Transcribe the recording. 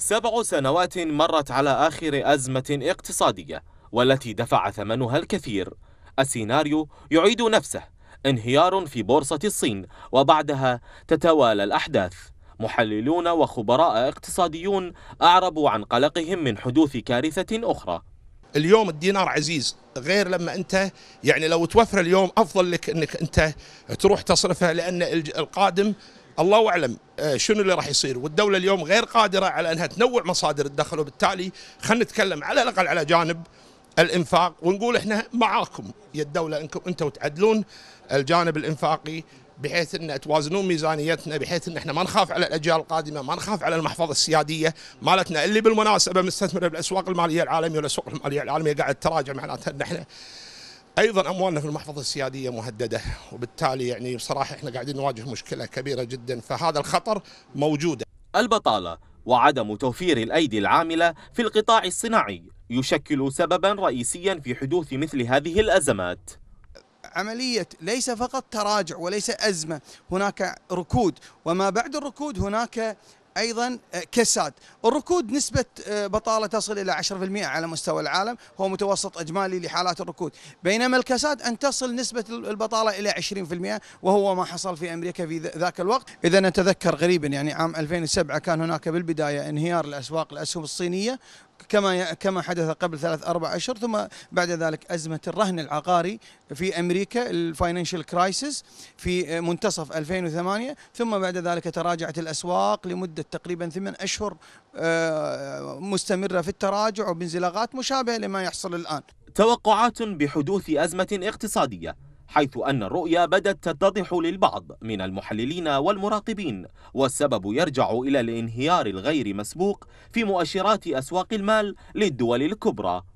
سبع سنوات مرت على آخر أزمة اقتصادية والتي دفع ثمنها الكثير السيناريو يعيد نفسه انهيار في بورصة الصين وبعدها تتوالى الأحداث محللون وخبراء اقتصاديون أعربوا عن قلقهم من حدوث كارثة أخرى اليوم الدينار عزيز غير لما انت يعني لو توفر اليوم افضل لك انك انت تروح تصرفه لان القادم الله اعلم آه، شنو اللي راح يصير والدوله اليوم غير قادره على انها تنوع مصادر الدخل وبالتالي خلينا نتكلم على الاقل على جانب الانفاق ونقول احنا معاكم يا الدوله انكم انتم تعدلون الجانب الانفاقي بحيث ان توازنون ميزانيتنا بحيث ان احنا ما نخاف على الاجيال القادمه، ما نخاف على المحفظه السياديه مالتنا اللي بالمناسبه مستثمره بالاسواق الماليه العالميه والاسواق الماليه العالميه قاعد تراجع معناتها ان احنا ايضا اموالنا في المحفظه السياديه مهدده وبالتالي يعني بصراحه احنا قاعدين نواجه مشكله كبيره جدا فهذا الخطر موجود. البطاله وعدم توفير الايدي العامله في القطاع الصناعي يشكل سببا رئيسيا في حدوث مثل هذه الازمات. عملية ليس فقط تراجع وليس أزمة هناك ركود وما بعد الركود هناك ايضا آه، كساد الركود نسبه آه، بطاله تصل الى 10% على مستوى العالم هو متوسط اجمالي لحالات الركود بينما الكساد ان تصل نسبه البطاله الى 20% وهو ما حصل في امريكا في ذاك الوقت اذا نتذكر غريبا يعني عام 2007 كان هناك بالبدايه انهيار الاسواق الاسهم الصينيه كما كما حدث قبل ثلاث اربع اشهر ثم بعد ذلك ازمه الرهن العقاري في امريكا الفاينانشال كرايسيس في منتصف 2008 ثم بعد ذلك تراجعت الاسواق لمده تقريبا ثمان اشهر آه، مستمره في التراجع وبانزلاقات مشابهه لما يحصل الان. توقعات بحدوث ازمه اقتصاديه حيث أن الرؤية بدت تتضح للبعض من المحللين والمراقبين والسبب يرجع إلى الانهيار الغير مسبوق في مؤشرات أسواق المال للدول الكبرى